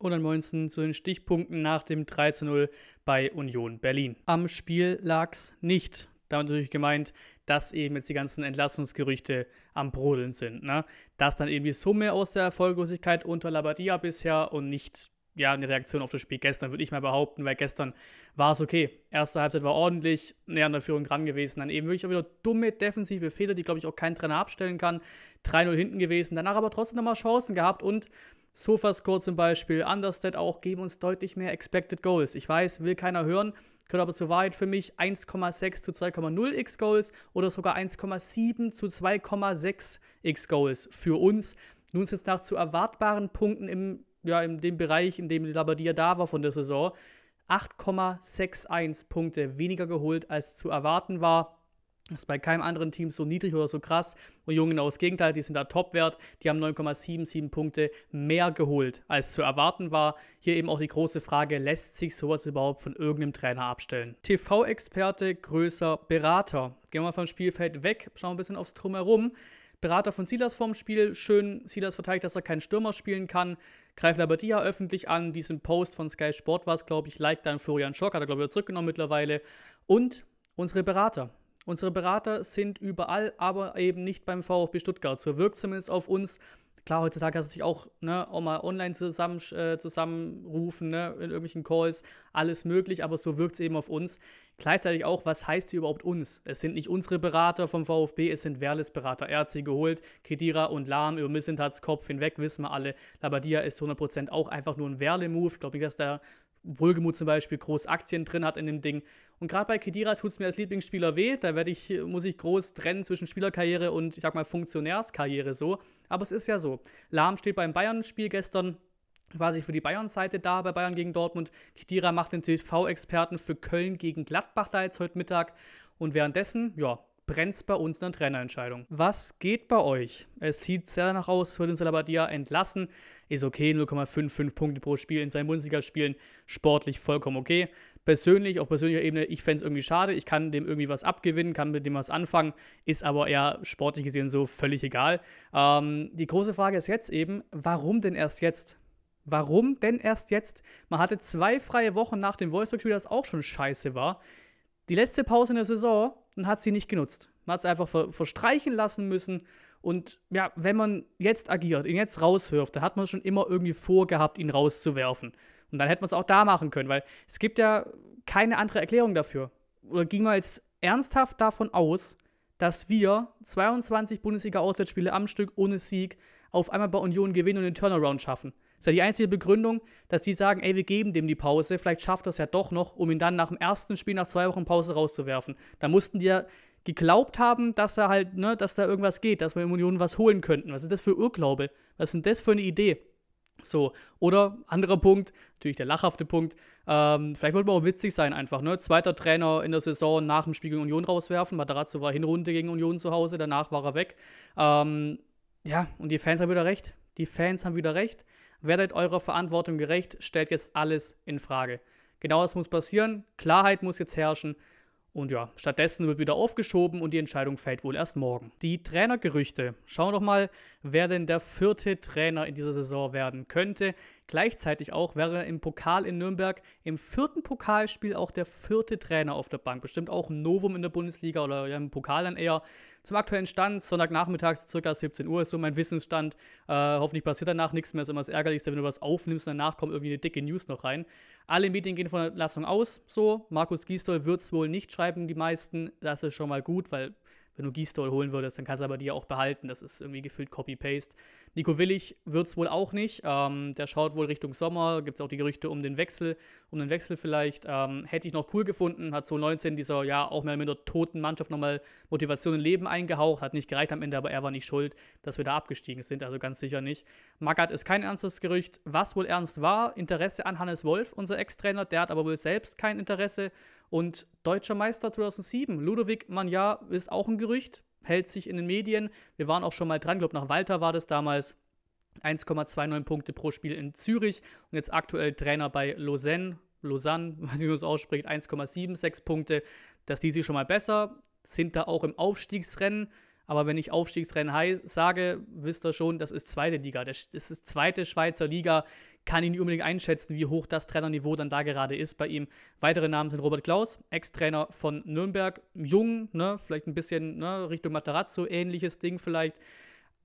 und 119 zu den Stichpunkten nach dem 13-0 bei Union Berlin. Am Spiel lag's nicht. Damit natürlich gemeint, dass eben jetzt die ganzen Entlassungsgerüchte am Brodeln sind. Ne? Dass dann eben die Summe aus der Erfolglosigkeit unter Labadia bisher und nicht ja, eine Reaktion auf das Spiel gestern, würde ich mal behaupten, weil gestern war es okay. Erste Halbzeit war ordentlich, näher an der Führung dran gewesen. Dann eben wirklich auch wieder dumme defensive Fehler, die, glaube ich, auch kein Trainer abstellen kann. 3-0 hinten gewesen, danach aber trotzdem nochmal Chancen gehabt und SofaScore zum Beispiel, Understat auch, geben uns deutlich mehr Expected Goals. Ich weiß, will keiner hören, gehört aber zur Wahrheit für mich 1,6 zu 2,0x Goals oder sogar 1,7 zu 2,6x Goals für uns. Nun sind es nach zu erwartbaren Punkten im, ja, in dem Bereich, in dem Labadia da war von der Saison, 8,61 Punkte weniger geholt, als zu erwarten war. Das ist bei keinem anderen Team so niedrig oder so krass. Und Jungen genau das Gegenteil, die sind da Topwert. Die haben 9,77 Punkte mehr geholt, als zu erwarten war. Hier eben auch die große Frage, lässt sich sowas überhaupt von irgendeinem Trainer abstellen? TV-Experte, größer Berater. Gehen wir mal vom Spielfeld weg, schauen ein bisschen aufs Drumherum. Berater von Silas vorm Spiel, schön Silas verteidigt, dass er keinen Stürmer spielen kann. Greift Labadia öffentlich an, diesen Post von Sky Sport war es, glaube ich, liked dann Florian Schock, hat er, glaube ich, zurückgenommen mittlerweile. Und unsere Berater. Unsere Berater sind überall, aber eben nicht beim VfB Stuttgart. So wirkt zumindest auf uns. Klar, heutzutage hast du dich auch, ne, auch mal online zusammen, äh, zusammenrufen, ne, in irgendwelchen Calls, alles möglich, aber so wirkt es eben auf uns. Gleichzeitig auch, was heißt hier überhaupt uns? Es sind nicht unsere Berater vom VfB, es sind Werles Berater. Er hat sie geholt, Kedira und Lahm über Missentats Kopf hinweg, wissen wir alle. Labadia ist 100% auch einfach nur ein Werle-Move. Ich glaube nicht, dass der Wohlgemut zum Beispiel groß Aktien drin hat in dem Ding. Und gerade bei Kedira tut es mir als Lieblingsspieler weh. Da werde ich, muss ich groß trennen zwischen Spielerkarriere und, ich sag mal, Funktionärskarriere so. Aber es ist ja so. Lahm steht beim Bayern-Spiel gestern quasi für die Bayern-Seite da bei Bayern gegen Dortmund. Kedira macht den TV-Experten für Köln gegen Gladbach da jetzt heute Mittag. Und währenddessen, ja, brennt es bei uns in eine Trainerentscheidung. Was geht bei euch? Es sieht sehr danach aus, wird uns Labadia entlassen. Ist okay, 0,55 Punkte pro Spiel in seinen Bundesligaspielen. Sportlich vollkommen okay. Persönlich, auf persönlicher Ebene, ich fände es irgendwie schade. Ich kann dem irgendwie was abgewinnen, kann mit dem was anfangen. Ist aber eher sportlich gesehen so völlig egal. Ähm, die große Frage ist jetzt eben, warum denn erst jetzt? Warum denn erst jetzt? Man hatte zwei freie Wochen nach dem Wolfsburg-Spiel, das auch schon scheiße war die letzte Pause in der Saison und hat sie nicht genutzt. Man hat es einfach ver verstreichen lassen müssen. Und ja, wenn man jetzt agiert, ihn jetzt rauswirft, dann hat man schon immer irgendwie vorgehabt, ihn rauszuwerfen. Und dann hätte man es auch da machen können, weil es gibt ja keine andere Erklärung dafür. Oder ging man jetzt ernsthaft davon aus, dass wir 22 Bundesliga-Auswärtsspiele am Stück ohne Sieg auf einmal bei Union gewinnen und den Turnaround schaffen? Das Ist ja die einzige Begründung, dass die sagen, ey, wir geben dem die Pause, vielleicht schafft er es ja doch noch, um ihn dann nach dem ersten Spiel nach zwei Wochen Pause rauszuwerfen. Da mussten die ja geglaubt haben, dass er halt, ne, dass da irgendwas geht, dass wir im Union was holen könnten. Was ist das für Urglaube? Was ist denn das für eine Idee? So, oder anderer Punkt, natürlich der lachhafte Punkt, ähm, vielleicht wollte man auch witzig sein einfach, ne? Zweiter Trainer in der Saison nach dem Spiel gegen Union rauswerfen. Matarazzo war Hinrunde gegen Union zu Hause, danach war er weg. Ähm, ja, und die Fans haben wieder recht. Die Fans haben wieder recht werdet eurer Verantwortung gerecht, stellt jetzt alles in Frage. Genau das muss passieren, Klarheit muss jetzt herrschen und ja, stattdessen wird wieder aufgeschoben und die Entscheidung fällt wohl erst morgen. Die Trainergerüchte. Schauen wir doch mal, wer denn der vierte Trainer in dieser Saison werden könnte. Gleichzeitig auch wäre im Pokal in Nürnberg im vierten Pokalspiel auch der vierte Trainer auf der Bank. Bestimmt auch ein Novum in der Bundesliga oder ja, im Pokal dann eher. Zum aktuellen Stand, Sonntagnachmittags, ca. 17 Uhr ist so mein Wissensstand. Äh, hoffentlich passiert danach nichts mehr. Ist immer das Ärgerlichste, wenn du was aufnimmst und danach kommt irgendwie eine dicke News noch rein. Alle Medien gehen von der Entlassung aus. So, Markus Gisdol wird es wohl nicht schreiben, die meisten. Das ist schon mal gut, weil wenn du Gistol holen würdest, dann kannst du aber die auch behalten. Das ist irgendwie gefühlt Copy-Paste. Nico Willig wird es wohl auch nicht. Ähm, der schaut wohl Richtung Sommer. Gibt es auch die Gerüchte um den Wechsel, um den Wechsel vielleicht. Ähm, hätte ich noch cool gefunden. Hat 2019 dieser ja auch mehr mit der toten Mannschaft nochmal Motivation und Leben eingehaucht. Hat nicht gereicht am Ende, aber er war nicht schuld, dass wir da abgestiegen sind. Also ganz sicher nicht. Magath ist kein ernstes Gerücht. Was wohl ernst war, Interesse an Hannes Wolf, unser Ex-Trainer. Der hat aber wohl selbst kein Interesse. Und deutscher Meister 2007, Ludovic Magnar ist auch ein Gerücht, hält sich in den Medien. Wir waren auch schon mal dran, ich glaube nach Walter war das damals. 1,29 Punkte pro Spiel in Zürich und jetzt aktuell Trainer bei Lausanne. Lausanne, weiß nicht, wie man es ausspricht, 1,76 Punkte. Das die sich schon mal besser, sind da auch im Aufstiegsrennen. Aber wenn ich Aufstiegsrennen sage, wisst ihr schon, das ist zweite Liga. Das ist zweite Schweizer Liga. Kann ich nicht unbedingt einschätzen, wie hoch das Trainerniveau dann da gerade ist bei ihm. Weitere Namen sind Robert Klaus, Ex-Trainer von Nürnberg, jung, ne, vielleicht ein bisschen ne, Richtung Matarazzo, ähnliches Ding vielleicht.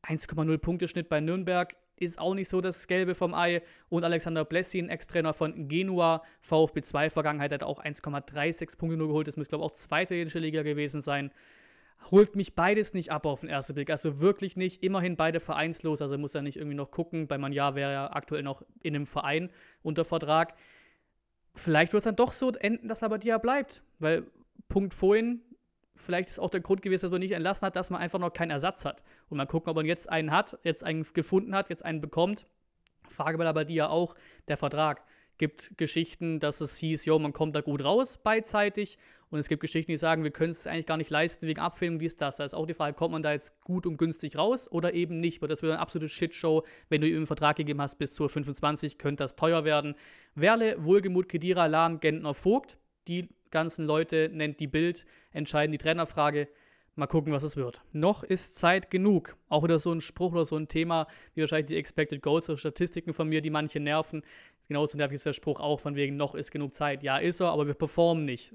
1,0 Punkteschnitt bei Nürnberg, ist auch nicht so das Gelbe vom Ei. Und Alexander Blessin, Ex-Trainer von Genua, VfB 2 Vergangenheit, hat auch 1,36 Punkte nur geholt. Das müsste, glaube ich, auch zweite jüdische Liga gewesen sein holt mich beides nicht ab auf den ersten Blick. Also wirklich nicht. Immerhin beide vereinslos. Also muss er nicht irgendwie noch gucken. Bei Manjar wäre er aktuell noch in einem Verein unter Vertrag. Vielleicht wird es dann doch so enden, dass Labadia bleibt. Weil, Punkt vorhin, vielleicht ist auch der Grund gewesen, dass man nicht entlassen hat, dass man einfach noch keinen Ersatz hat. Und mal gucken, ob man jetzt einen hat, jetzt einen gefunden hat, jetzt einen bekommt. Frage bei Labadia auch, der Vertrag gibt Geschichten, dass es hieß, jo, man kommt da gut raus beidseitig. Und es gibt Geschichten, die sagen, wir können es eigentlich gar nicht leisten wegen Abfindung, dies, das. Da ist auch die Frage, kommt man da jetzt gut und günstig raus oder eben nicht? Weil das wird eine absolute Shitshow. Wenn du ihm einen Vertrag gegeben hast bis zur 25, könnte das teuer werden. Werle, Wohlgemut, Kedira, Lahm, Gentner, Vogt. Die ganzen Leute nennt die Bild, entscheiden die Trainerfrage. Mal gucken, was es wird. Noch ist Zeit genug. Auch wieder so ein Spruch oder so ein Thema, wie wahrscheinlich die Expected Goals oder Statistiken von mir, die manche nerven. Genauso nervig ist der Spruch auch von wegen, noch ist genug Zeit. Ja, ist er, aber wir performen nicht.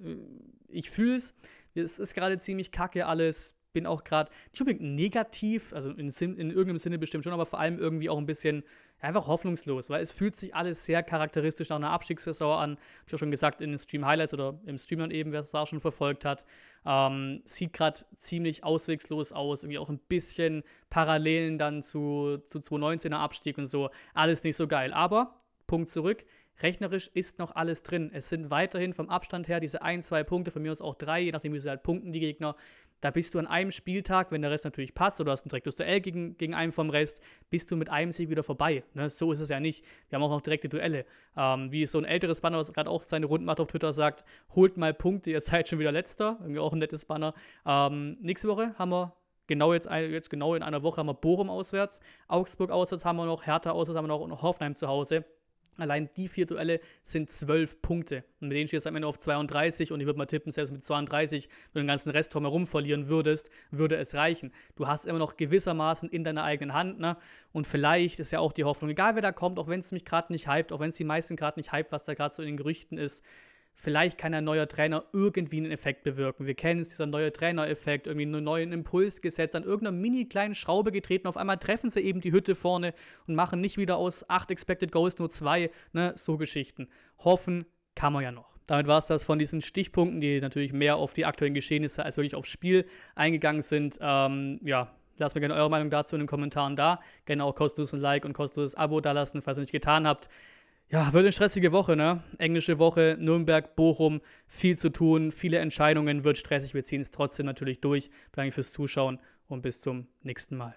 Ich fühle es. Es ist gerade ziemlich kacke alles bin auch gerade nicht unbedingt negativ, also in, in irgendeinem Sinne bestimmt schon, aber vor allem irgendwie auch ein bisschen ja, einfach hoffnungslos, weil es fühlt sich alles sehr charakteristisch nach einer Abstiegssaison an. Habe ich auch schon gesagt in den Stream Highlights oder im Stream dann eben, wer es da schon verfolgt hat. Ähm, sieht gerade ziemlich auswegslos aus, irgendwie auch ein bisschen Parallelen dann zu, zu 2019er Abstieg und so. Alles nicht so geil, aber Punkt zurück. Rechnerisch ist noch alles drin. Es sind weiterhin vom Abstand her diese ein, zwei Punkte, von mir aus auch drei, je nachdem, wie sie halt punkten, die Gegner. Da bist du an einem Spieltag, wenn der Rest natürlich passt oder hast ein direktes Duell gegen, gegen einen vom Rest, bist du mit einem Sieg wieder vorbei. Ne? So ist es ja nicht. Wir haben auch noch direkte Duelle. Ähm, wie so ein älteres Banner, was gerade auch seine Runden macht auf Twitter, sagt, holt mal Punkte, ihr seid schon wieder letzter. Irgendwie auch ein nettes Banner. Ähm, nächste Woche haben wir genau jetzt, jetzt genau in einer Woche haben wir Bochum auswärts, Augsburg auswärts haben wir noch, Hertha auswärts haben wir noch und Hoffenheim zu Hause. Allein die vier Duelle sind zwölf Punkte. Und mit denen stehst du am Ende auf 32 und ich würde mal tippen, selbst mit 32, wenn du den ganzen Rest drumherum verlieren würdest, würde es reichen. Du hast immer noch gewissermaßen in deiner eigenen Hand, ne? Und vielleicht ist ja auch die Hoffnung, egal wer da kommt, auch wenn es mich gerade nicht hypt, auch wenn es die meisten gerade nicht hypt, was da gerade so in den Gerüchten ist, vielleicht kann ein neuer Trainer irgendwie einen Effekt bewirken. Wir kennen es, dieser neue Trainereffekt, irgendwie einen neuen Impuls gesetzt, an irgendeiner mini kleinen Schraube getreten. Auf einmal treffen sie eben die Hütte vorne und machen nicht wieder aus acht Expected Goals nur zwei, ne, so Geschichten. Hoffen kann man ja noch. Damit war es das von diesen Stichpunkten, die natürlich mehr auf die aktuellen Geschehnisse als wirklich aufs Spiel eingegangen sind. Ähm, ja, Lasst mir gerne eure Meinung dazu in den Kommentaren da. Gerne auch kostenloses Like und kostenloses Abo dalassen, falls ihr nicht getan habt. Ja, wird eine stressige Woche, ne? Englische Woche, Nürnberg, Bochum, viel zu tun, viele Entscheidungen, wird stressig. Wir ziehen es trotzdem natürlich durch. Danke fürs Zuschauen und bis zum nächsten Mal.